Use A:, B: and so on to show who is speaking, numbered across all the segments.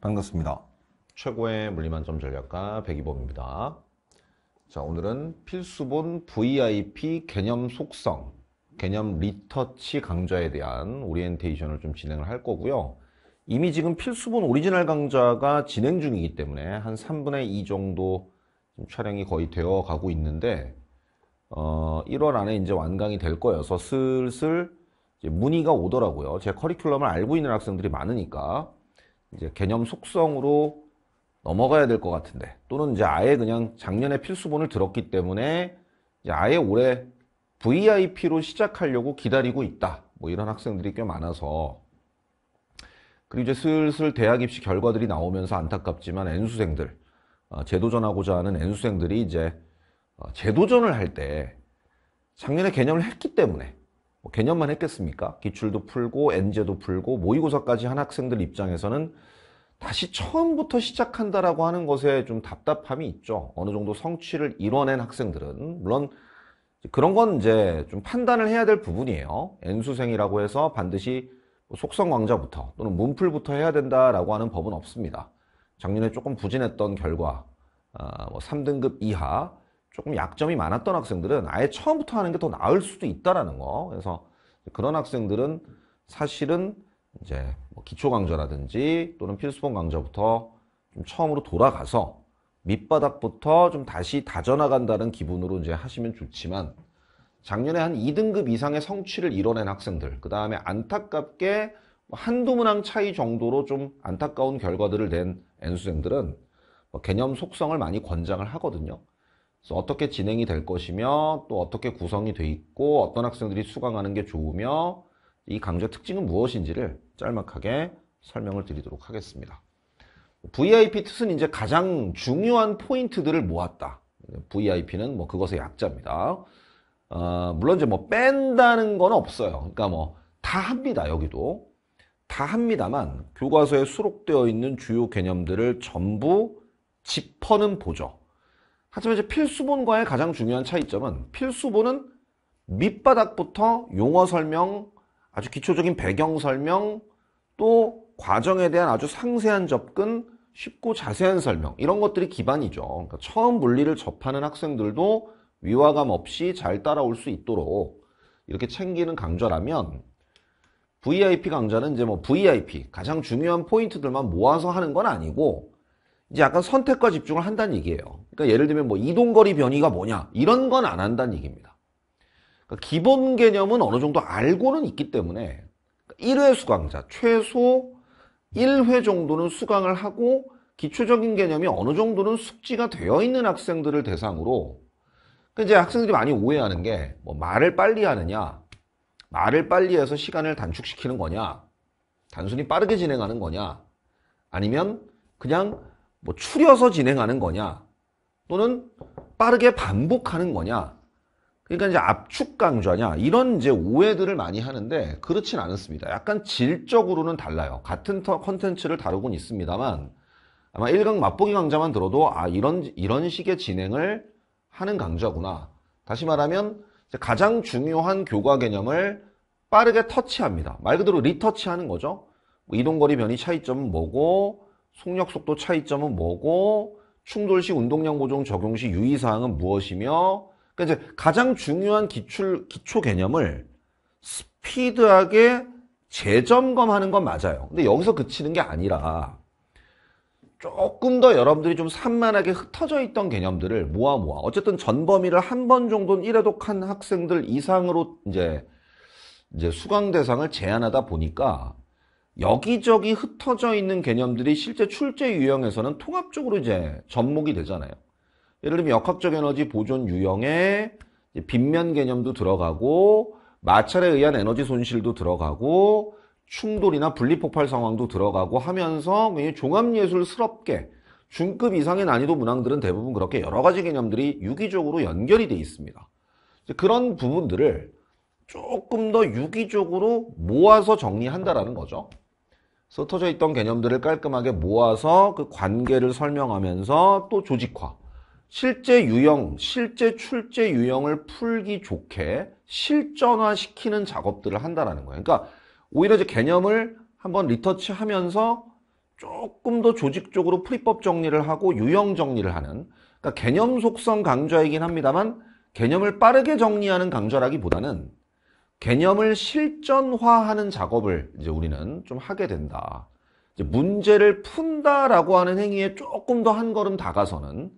A: 반갑습니다. 최고의 물리만점 전략가 백이범입니다. 자, 오늘은 필수본 VIP 개념 속성, 개념 리터치 강좌에 대한 오리엔테이션을 좀 진행을 할 거고요. 이미 지금 필수본 오리지널 강좌가 진행 중이기 때문에 한 3분의 2 정도 촬영이 거의 되어 가고 있는데 어, 1월 안에 이제 완강이 될 거여서 슬슬 문의가 오더라고요. 제 커리큘럼을 알고 있는 학생들이 많으니까 이제 개념 속성으로 넘어가야 될 것 같은데 또는 이제 아예 그냥 작년에 필수본을 들었기 때문에 아예 올해 VIP로 시작하려고 기다리고 있다 뭐 이런 학생들이 꽤 많아서 그리고 이제 슬슬 대학 입시 결과들이 나오면서 안타깝지만 N수생들 어, 재도전하고자 하는 N수생들이 이제 어, 재도전을 할 때 작년에 개념을 했기 때문에 뭐 개념만 했겠습니까? 기출도 풀고 엔제도 풀고 모의고사까지 한 학생들 입장에서는 다시 처음부터 시작한다라고 하는 것에 좀 답답함이 있죠. 어느 정도 성취를 이뤄낸 학생들은 물론 그런 건 이제 좀 판단을 해야 될 부분이에요. 엔수생이라고 해서 반드시 뭐 속성 강좌부터 또는 문풀부터 해야 된다라고 하는 법은 없습니다. 작년에 조금 부진했던 결과 어, 뭐 3등급 이하 조금 약점이 많았던 학생들은 아예 처음부터 하는 게 더 나을 수도 있다라는 거. 그래서 그런 학생들은 사실은 이제 뭐 기초 강좌라든지 또는 필수본 강좌부터 좀 처음으로 돌아가서 밑바닥부터 좀 다시 다져나간다는 기분으로 이제 하시면 좋지만 작년에 한 2등급 이상의 성취를 이뤄낸 학생들, 그 다음에 안타깝게 뭐 한두 문항 차이 정도로 좀 안타까운 결과들을 낸 N수생들은 뭐 개념 속성을 많이 권장을 하거든요. 그래서 어떻게 진행이 될 것이며 또 어떻게 구성이 돼 있고 어떤 학생들이 수강하는 게 좋으며 이 강좌 특징은 무엇인지를 짤막하게 설명을 드리도록 하겠습니다. VIP 뜻은 이제 가장 중요한 포인트들을 모았다. VIP는 뭐 그것의 약자입니다. 어, 물론 이제 뭐 뺀다는 건 없어요. 그러니까 뭐 다 합니다. 여기도 다 합니다만 교과서에 수록되어 있는 주요 개념들을 전부 짚어는 보죠. 하지만 이제 필수본과의 가장 중요한 차이점은 필수본은 밑바닥부터 용어 설명, 아주 기초적인 배경 설명, 또 과정에 대한 아주 상세한 접근, 쉽고 자세한 설명 이런 것들이 기반이죠. 그러니까 처음 물리를 접하는 학생들도 위화감 없이 잘 따라올 수 있도록 이렇게 챙기는 강좌라면 VIP 강좌는 이제 뭐 VIP 가장 중요한 포인트들만 모아서 하는 건 아니고 이제 약간 선택과 집중을 한다는 얘기예요. 그러니까 예를 들면 뭐 이동거리 변이가 뭐냐 이런 건 안 한다는 얘기입니다. 그러니까 기본 개념은 어느 정도 알고는 있기 때문에 1회 그러니까 수강자 최소 1회 정도는 수강을 하고 기초적인 개념이 어느 정도는 숙지가 되어 있는 학생들을 대상으로 그러니까 이제 학생들이 많이 오해하는 게 뭐 말을 빨리 하느냐 말을 빨리 해서 시간을 단축시키는 거냐 단순히 빠르게 진행하는 거냐 아니면 그냥 뭐 추려서 진행하는 거냐 또는 빠르게 반복하는 거냐 그러니까 이제 압축 강좌냐 이런 이제 오해들을 많이 하는데 그렇진 않습니다 약간 질적으로는 달라요 같은 컨텐츠를 다루곤 있습니다만 아마 1강 맛보기 강좌만 들어도 아 이런 이런 식의 진행을 하는 강좌구나 다시 말하면 가장 중요한 교과 개념을 빠르게 터치합니다 말 그대로 리터치하는 거죠 뭐 이동거리 변이 차이점은 뭐고 속력 속도 차이점은 뭐고 충돌 시 운동량 보정 적용 시 유의사항은 무엇이며 그러니까 이제 가장 중요한 기출, 기초 개념을 스피드하게 재점검하는 건 맞아요. 근데 여기서 그치는 게 아니라 조금 더 여러분들이 좀 산만하게 흩어져 있던 개념들을 모아 모아 어쨌든 전 범위를 한 번 정도는 일회독한 학생들 이상으로 이제 이제 수강 대상을 제한하다 보니까 여기저기 흩어져 있는 개념들이 실제 출제 유형에서는 통합적으로 이제 접목이 되잖아요. 예를 들면 역학적 에너지 보존 유형에 빈면 개념도 들어가고 마찰에 의한 에너지 손실도 들어가고 충돌이나 분리폭발 상황도 들어가고 하면서 종합예술스럽게 중급 이상의 난이도 문항들은 대부분 그렇게 여러 가지 개념들이 유기적으로 연결이 돼 있습니다. 그런 부분들을 조금 더 유기적으로 모아서 정리한다라는 거죠. 흩어져 있던 개념들을 깔끔하게 모아서 그 관계를 설명하면서 또 조직화. 실제 유형, 실제 출제 유형을 풀기 좋게 실전화시키는 작업들을 한다라는 거예요. 그러니까 오히려 이제 개념을 한번 리터치하면서 조금 더 조직적으로 풀이법 정리를 하고 유형 정리를 하는 그러니까 개념 속성 강좌이긴 합니다만 개념을 빠르게 정리하는 강좌라기보다는 개념을 실전화하는 작업을 이제 우리는 좀 하게 된다. 문제를 푼다라고 하는 행위에 조금 더 한 걸음 다가서는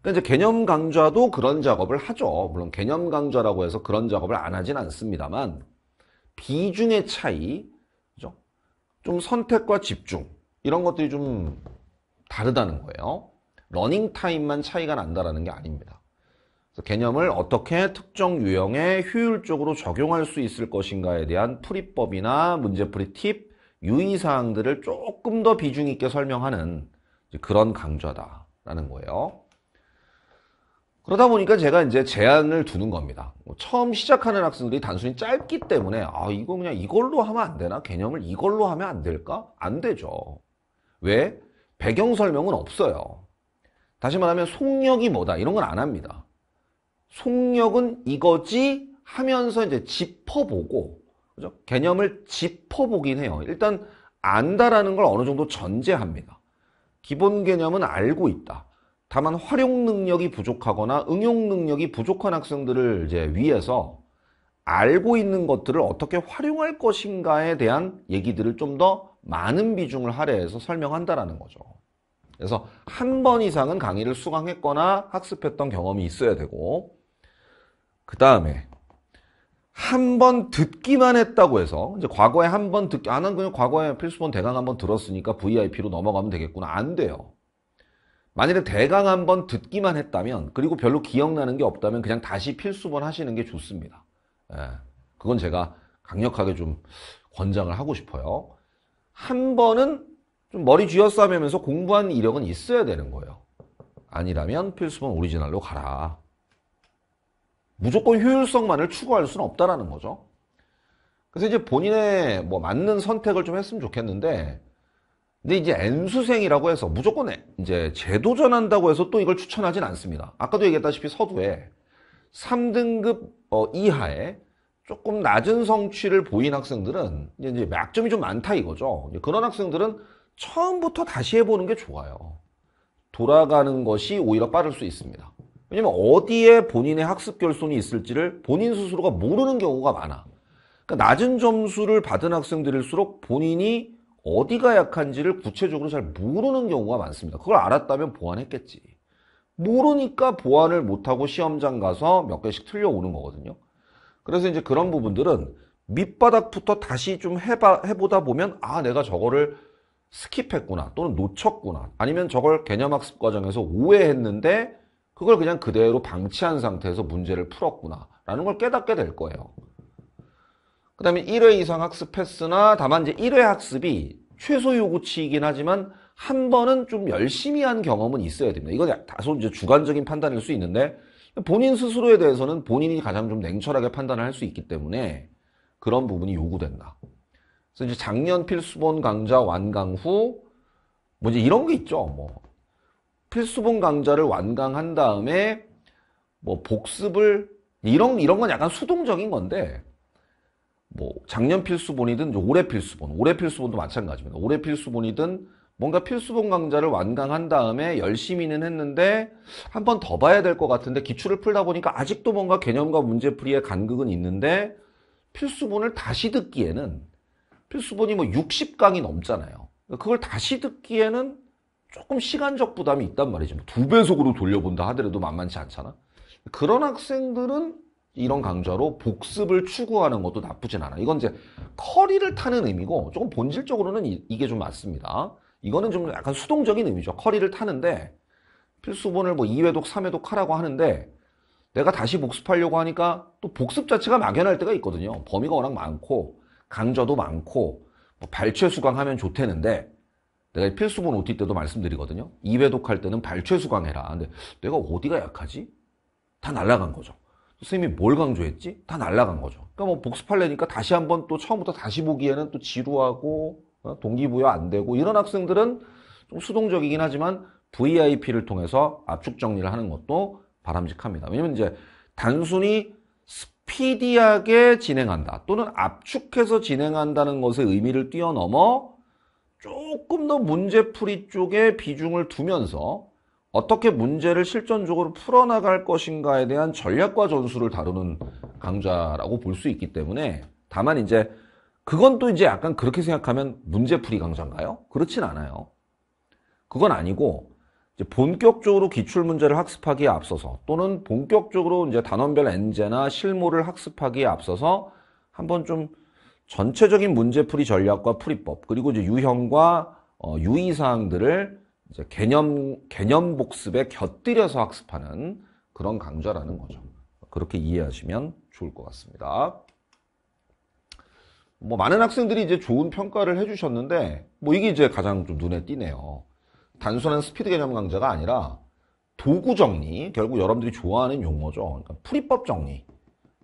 A: 그러니까 이제 개념 강좌도 그런 작업을 하죠. 물론 개념 강좌라고 해서 그런 작업을 안 하진 않습니다만 비중의 차이, 그죠? 좀 선택과 집중 이런 것들이 좀 다르다는 거예요. 러닝 타임만 차이가 난다라는 게 아닙니다. 개념을 어떻게 특정 유형에 효율적으로 적용할 수 있을 것인가에 대한 풀이법이나 문제풀이 팁, 유의사항들을 조금 더 비중 있게 설명하는 그런 강좌다라는 거예요. 그러다 보니까 제가 이제 제안을 두는 겁니다. 뭐 처음 시작하는 학생들이 단순히 짧기 때문에 아 이거 그냥 이걸로 하면 안 되나? 개념을 이걸로 하면 안 될까? 안 되죠. 왜? 배경 설명은 없어요. 다시 말하면 속력이 뭐다 이런 건 안 합니다. 속력은 이거지 하면서 이제 짚어보고 그죠? 개념을 짚어보긴 해요. 일단 안다라는 걸 어느 정도 전제합니다. 기본 개념은 알고 있다. 다만 활용 능력이 부족하거나 응용 능력이 부족한 학생들을 이제 위해서 알고 있는 것들을 어떻게 활용할 것인가에 대한 얘기들을 좀 더 많은 비중을 할애해서 설명한다라는 거죠. 그래서 한 번 이상은 강의를 수강했거나 학습했던 경험이 있어야 되고 그 다음에 한 번 듣기만 했다고 해서 이제 과거에 한 번 듣기 아난 그냥 과거에 필수본 대강 한 번 들었으니까 VIP로 넘어가면 되겠구나 안 돼요. 만일에 대강 한 번 듣기만 했다면 그리고 별로 기억나는 게 없다면 그냥 다시 필수본 하시는 게 좋습니다. 예, 그건 제가 강력하게 좀 권장을 하고 싶어요. 한 번은 좀 머리 쥐어싸매면서 공부한 이력은 있어야 되는 거예요. 아니라면 필수본 오리지널로 가라. 무조건 효율성만을 추구할 수는 없다라는 거죠. 그래서 이제 본인의 뭐 맞는 선택을 좀 했으면 좋겠는데, 근데 이제 N수생이라고 해서 무조건 이제 재도전한다고 해서 또 이걸 추천하진 않습니다. 아까도 얘기했다시피 서두에 3등급 어, 이하에 조금 낮은 성취를 보인 학생들은 이제 약점이 좀 많다 이거죠. 그런 학생들은 처음부터 다시 해보는 게 좋아요. 돌아가는 것이 오히려 빠를 수 있습니다. 왜냐면 어디에 본인의 학습 결손이 있을지를 본인 스스로가 모르는 경우가 많아. 그러니까 낮은 점수를 받은 학생들일수록 본인이 어디가 약한지를 구체적으로 잘 모르는 경우가 많습니다. 그걸 알았다면 보완했겠지. 모르니까 보완을 못하고 시험장 가서 몇 개씩 틀려오는 거거든요. 그래서 이제 그런 부분들은 밑바닥부터 다시 좀 해봐, 해보다 보면 아, 내가 저거를 스킵했구나 또는 놓쳤구나 아니면 저걸 개념학습 과정에서 오해했는데 그걸 그냥 그대로 방치한 상태에서 문제를 풀었구나라는 걸 깨닫게 될 거예요. 그 다음에 1회 이상 학습 패스나 다만 이제 1회 학습이 최소 요구치이긴 하지만 한 번은 좀 열심히 한 경험은 있어야 됩니다. 이건 다소 이제 주관적인 판단일 수 있는데 본인 스스로에 대해서는 본인이 가장 좀 냉철하게 판단을 할 수 있기 때문에 그런 부분이 요구된다. 그래서 이제 작년 필수본 강좌 완강 후 뭐 이제 이런 게 있죠. 뭐 필수본 강좌를 완강한 다음에 뭐 복습을 이런 이런 건 약간 수동적인 건데 뭐 작년 필수본이든 올해 필수본, 올해 필수본도 마찬가지입니다. 올해 필수본이든 뭔가 필수본 강좌를 완강한 다음에 열심히는 했는데 한 번 더 봐야 될 것 같은데 기출을 풀다 보니까 아직도 뭔가 개념과 문제풀이의 간극은 있는데 필수본을 다시 듣기에는 필수본이 뭐 60강이 넘잖아요. 그걸 다시 듣기에는 조금 시간적 부담이 있단 말이죠. 뭐 두 배속으로 돌려본다 하더라도 만만치 않잖아. 그런 학생들은 이런 강좌로 복습을 추구하는 것도 나쁘진 않아. 이건 이제 커리를 타는 의미고 조금 본질적으로는 이, 게좀 맞습니다. 이거는 좀 약간 수동적인 의미죠. 커리를 타는데 필수본을 뭐 2회독, 3회독 하라고 하는데 내가 다시 복습하려고 하니까 또 복습 자체가 막연할 때가 있거든요. 범위가 워낙 많고 강좌도 많고 뭐 발췌 수강하면 좋대는데 내가 필수본 OT 때도 말씀드리거든요. 2회독 할 때는 발췌수강해라. 근데 내가 어디가 약하지? 다 날라간 거죠. 선생님이뭘 강조했지? 다 날라간 거죠. 그러니까 뭐 복습할래니까 다시 한번 또 처음부터 다시 보기에는 또 지루하고 어, 동기부여 안 되고 이런 학생들은 좀 수동적이긴 하지만 VIP를 통해서 압축 정리를 하는 것도 바람직합니다. 왜냐면 이제 단순히 스피디하게 진행한다 또는 압축해서 진행한다는 것의 의미를 뛰어넘어 조금 더 문제풀이 쪽에 비중을 두면서 어떻게 문제를 실전적으로 풀어나갈 것인가에 대한 전략과 전술을 다루는 강좌라고 볼 수 있기 때문에 다만 이제 그건 또 이제 약간 그렇게 생각하면 문제풀이 강좌인가요? 그렇진 않아요. 그건 아니고 이제 본격적으로 기출 문제를 학습하기에 앞서서 또는 본격적으로 이제 단원별 엔제나 실무를 학습하기에 앞서서 한번 좀 전체적인 문제풀이 전략과 풀이법 그리고 이제 유형과 어, 유의사항들을 이제 개념 개념 복습에 곁들여서 학습하는 그런 강좌라는 거죠. 그렇게 이해하시면 좋을 것 같습니다. 뭐 많은 학생들이 이제 좋은 평가를 해주셨는데 뭐 이게 이제 가장 좀 눈에 띄네요. 단순한 스피드 개념 강좌가 아니라 도구 정리 결국 여러분들이 좋아하는 용어죠. 그러니까 풀이법 정리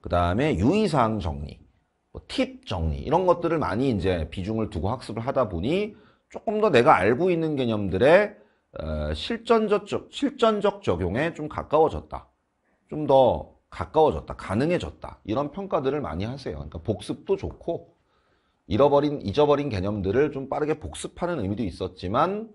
A: 그 다음에 유의사항 정리 뭐팁 정리 이런 것들을 많이 이제 비중을 두고 학습을 하다 보니 조금 더 내가 알고 있는 개념들의 어, 실전적, 실전적 적용에 좀 가까워졌다. 좀 더 가까워졌다. 가능해졌다. 이런 평가들을 많이 하세요. 그러니까 복습도 좋고, 잃어버린, 잊어버린 개념들을 좀 빠르게 복습하는 의미도 있었지만,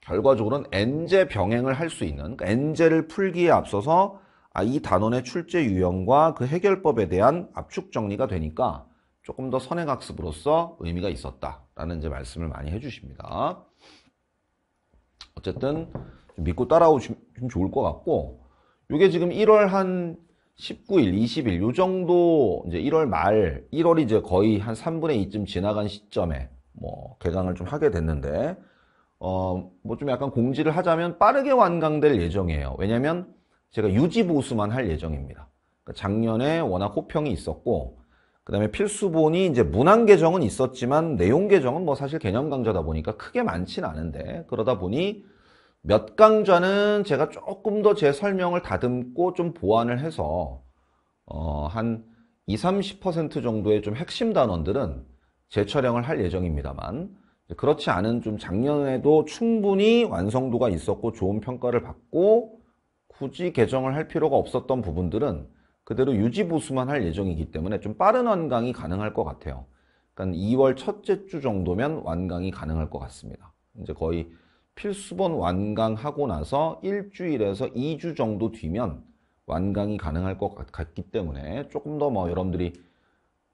A: 결과적으로는 엔제 병행을 할 수 있는, 그러니까 엔제를 풀기에 앞서서 아, 이 단원의 출제 유형과 그 해결법에 대한 압축 정리가 되니까 조금 더 선행학습으로서 의미가 있었다라는 이제 말씀을 많이 해주십니다. 어쨌든 믿고 따라오시면 좋을 것 같고 이게 지금 1월 한 19일, 20일 요 정도 이제 1월 말, 1월이 이제 거의 한 3분의 2쯤 지나간 시점에 뭐 개강을 좀 하게 됐는데 어 뭐 좀 약간 공지를 하자면 빠르게 완강될 예정이에요. 왜냐면 제가 유지보수만 할 예정입니다. 그러니까 작년에 워낙 호평이 있었고 그 다음에 필수본이 이제 문항 개정은 있었지만 내용 개정은 뭐 사실 개념 강좌다 보니까 크게 많진 않은데 그러다 보니 몇 강좌는 제가 조금 더 제 설명을 다듬고 좀 보완을 해서 어, 한 20, 30% 정도의 좀 핵심 단원들은 재촬영을 할 예정입니다만 그렇지 않은 좀 작년에도 충분히 완성도가 있었고 좋은 평가를 받고 굳이 개정을 할 필요가 없었던 부분들은 그대로 유지보수만 할 예정이기 때문에 좀 빠른 완강이 가능할 것 같아요. 그러니까 2월 첫째 주 정도면 완강이 가능할 것 같습니다. 이제 거의 필수본 완강하고 나서 일주일에서 2주 정도 뒤면 완강이 가능할 것 같기 때문에 조금 더 뭐 여러분들이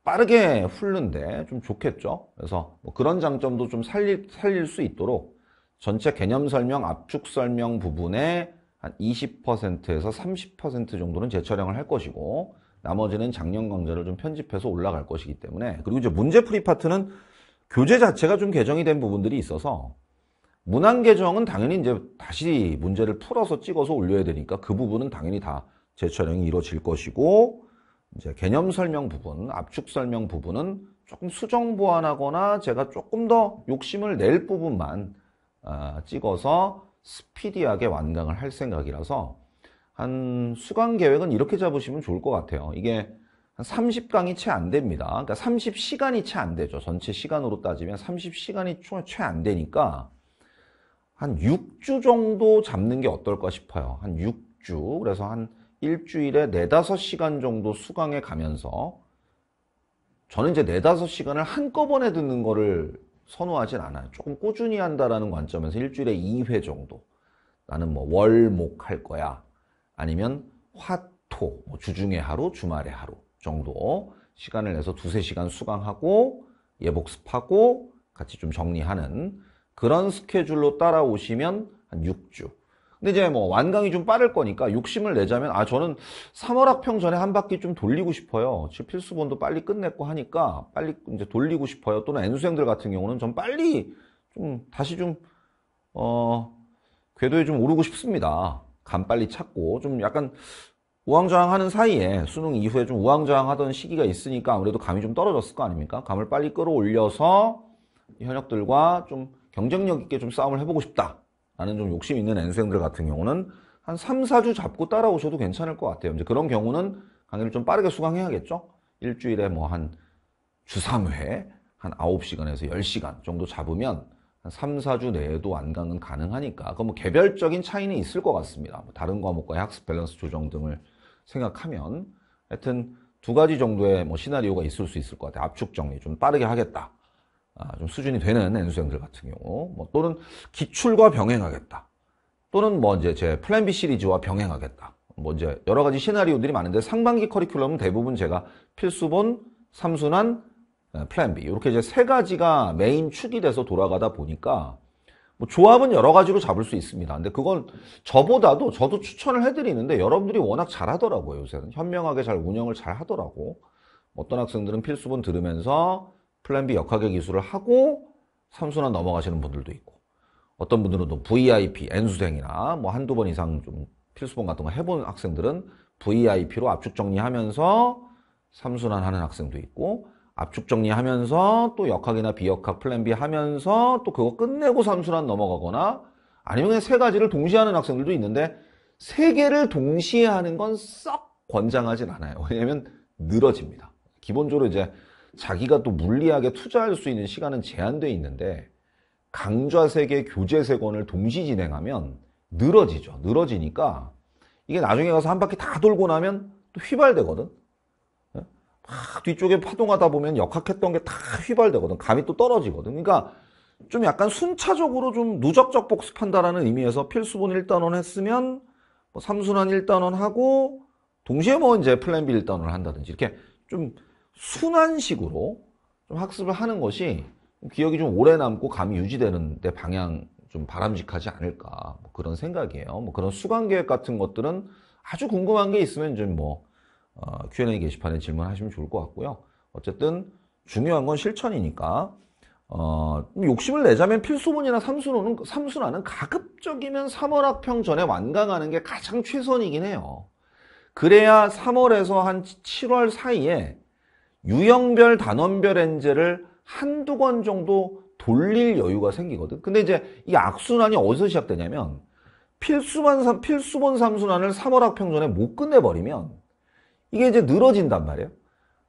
A: 빠르게 훑는데 좀 좋겠죠. 그래서 뭐 그런 장점도 좀 살릴, 살릴 수 있도록 전체 개념 설명, 압축 설명 부분에 한 20%에서 30% 정도는 재촬영을 할 것이고 나머지는 작년 강좌를 좀 편집해서 올라갈 것이기 때문에 그리고 이제 문제 풀이 파트는 교재 자체가 좀 개정이 된 부분들이 있어서 문항 개정은 당연히 이제 다시 문제를 풀어서 찍어서 올려야 되니까 그 부분은 당연히 다 재촬영이 이루어질 것이고 이제 개념 설명 부분, 압축 설명 부분은 조금 수정 보완하거나 제가 조금 더 욕심을 낼 부분만 아, 찍어서 스피디하게 완강을 할 생각이라서 한 수강 계획은 이렇게 잡으시면 좋을 것 같아요. 이게 한 30강이 채 안 됩니다. 그러니까 30시간이 채 안 되죠. 전체 시간으로 따지면 30시간이 채 안 되니까 한 6주 정도 잡는 게 어떨까 싶어요. 한 6주. 그래서 한 일주일에 4, 5시간 정도 수강에 가면서 저는 이제 4, 5시간을 한꺼번에 듣는 거를 선호하진 않아요. 조금 꾸준히 한다라는 관점에서 일주일에 2회 정도. 나는 뭐 월, 목 할 거야. 아니면 화, 토, 뭐 주중에 하루, 주말에 하루 정도 시간을 내서 두세 시간 수강하고 예복습하고 같이 좀 정리하는 그런 스케줄로 따라오시면 한 6주. 근데 이제 뭐 완강이 좀 빠를 거니까 욕심을 내자면 아 저는 3월 학평 전에 한 바퀴 좀 돌리고 싶어요. 필수본도 빨리 끝냈고 하니까 빨리 이제 돌리고 싶어요. 또는 n 수생들 같은 경우는 좀 빨리 좀 다시 좀 어, 궤도에 좀 오르고 싶습니다. 간 빨리 찾고 좀 약간 우왕좌왕하는 사이에 수능 이후에 좀 우왕좌왕하던 시기가 있으니까 아무래도 감이 좀 떨어졌을 거 아닙니까? 감을 빨리 끌어올려서 현역들과 좀 경쟁력 있게 좀 싸움을 해보고 싶다. 라는 좀 욕심 있는 N수생들 같은 경우는 한 3, 4주 잡고 따라오셔도 괜찮을 것 같아요. 이제 그런 경우는 강의를 좀 빠르게 수강해야겠죠? 일주일에 뭐 한 주 3회, 한 9시간에서 10시간 정도 잡으면 한 3, 4주 내에도 안강은 가능하니까. 그럼 뭐 개별적인 차이는 있을 것 같습니다. 뭐 다른 과목과의 학습 밸런스 조정 등을 생각하면 하여튼 두 가지 정도의 뭐 시나리오가 있을 수 있을 것 같아요. 압축 정리 좀 빠르게 하겠다. 아, 좀 수준이 되는 N수생들 같은 경우 뭐 또는 기출과 병행하겠다 또는 뭐 이제 제 플랜 B 시리즈와 병행하겠다 뭐 이제 여러 가지 시나리오들이 많은데 상반기 커리큘럼은 대부분 제가 필수본, 삼순환, 어, 플랜 B 이렇게 이제 세 가지가 메인 축이 돼서 돌아가다 보니까 뭐 조합은 여러 가지로 잡을 수 있습니다. 근데 그건 저보다도 저도 추천을 해드리는데 여러분들이 워낙 잘하더라고요. 요새는 현명하게 잘 운영을 잘 하더라고. 어떤 학생들은 필수본 들으면서 플랜 B 역학의 기술을 하고 3수나 넘어가시는 분들도 있고 어떤 분들은 또 VIP, N수생이나 뭐 한두 번 이상 좀 필수본 같은 거 해본 학생들은 VIP로 압축 정리하면서 3순환 하는 학생도 있고 압축 정리하면서 또 역학이나 비역학 플랜 B 하면서 또 그거 끝내고 3순환 넘어가거나 아니면 그냥 세 가지를 동시에 하는 학생들도 있는데 세 개를 동시에 하는 건 썩 권장하진 않아요. 왜냐면 하 늘어집니다. 기본적으로 이제 자기가 또 물리하게 투자할 수 있는 시간은 제한돼 있는데 강좌세계 교재세권을 동시 진행하면 늘어지죠. 늘어지니까 이게 나중에 가서 한 바퀴 다 돌고 나면 또 휘발되거든. 예? 막 뒤쪽에 파동하다 보면 역학했던 게 다 휘발되거든. 감이 또 떨어지거든. 그러니까 좀 약간 순차적으로 좀 누적적 복습한다라는 의미에서 필수본 1단원 했으면 뭐 삼순환 1단원 하고 동시에 뭐 이제 플랜 B 1단원을 한다든지 이렇게 좀 순환식으로 좀 학습을 하는 것이 기억이 좀 오래 남고 감이 유지되는 데 방향 좀 바람직하지 않을까 뭐 그런 생각이에요. 뭐 그런 수강 계획 같은 것들은 아주 궁금한 게 있으면 좀뭐 어, Q&A 게시판에 질문하시면 좋을 것 같고요. 어쨌든 중요한 건 실천이니까 어, 욕심을 내자면 필수문이나 삼수는삼순는 가급적이면 3월 학평 전에 완강하는 게 가장 최선이긴 해요. 그래야 3월에서 한 7월 사이에 유형별 단원별 엔젤을 한두 권 정도 돌릴 여유가 생기거든 근데 이제 이 악순환이 어디서 시작되냐면 필수만 필수본 3순환을 3월 학평전에 못 끝내버리면 이게 이제 늘어진단 말이에요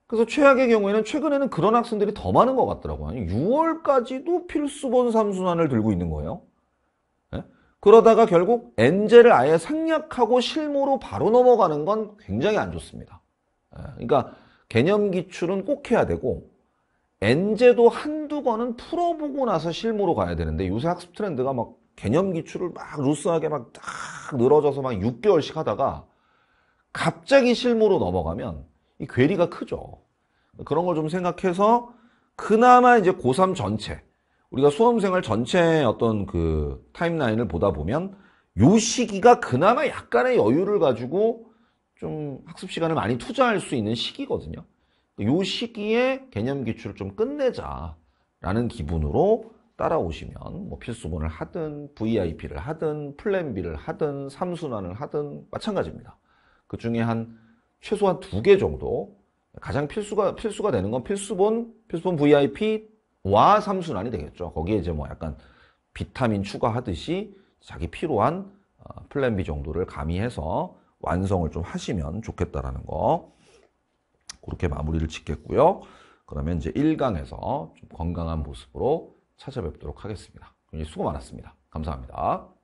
A: 그래서 최악의 경우에는 최근에는 그런 학생들이 더 많은 것 같더라고요 6월까지도 필수본 3순환을 들고 있는 거예요 네? 그러다가 결국 엔젤을 아예 생략하고 실무로 바로 넘어가는 건 굉장히 안 좋습니다 네? 그러니까 개념 기출은 꼭 해야 되고 엔제도 한두 번은 풀어보고 나서 실무로 가야 되는데 요새 학습 트렌드가 막 개념 기출을 막 루스하게 막 딱 늘어져서 막 6개월씩 하다가 갑자기 실무로 넘어가면 이 괴리가 크죠. 그런 걸 좀 생각해서 그나마 이제 고3 전체 우리가 수험생활 전체 어떤 그 타임라인을 보다 보면 요 시기가 그나마 약간의 여유를 가지고 좀 학습 시간을 많이 투자할 수 있는 시기거든요. 이 시기에 개념 기출을 좀 끝내자라는 기분으로 따라오시면 뭐 필수본을 하든 VIP를 하든 플랜 B를 하든 3순환을 하든 마찬가지입니다. 그 중에 한 최소한 두 개 정도 가장 필수가 필수가 되는 건 필수본, 필수본 VIP와 3순환이 되겠죠. 거기에 이제 뭐 약간 비타민 추가하듯이 자기 필요한 어, 플랜 B 정도를 가미해서 완성을 좀 하시면 좋겠다라는 거. 그렇게 마무리를 짓겠고요. 그러면 이제 1강에서 좀 건강한 모습으로 찾아뵙도록 하겠습니다. 수고 많았습니다. 감사합니다.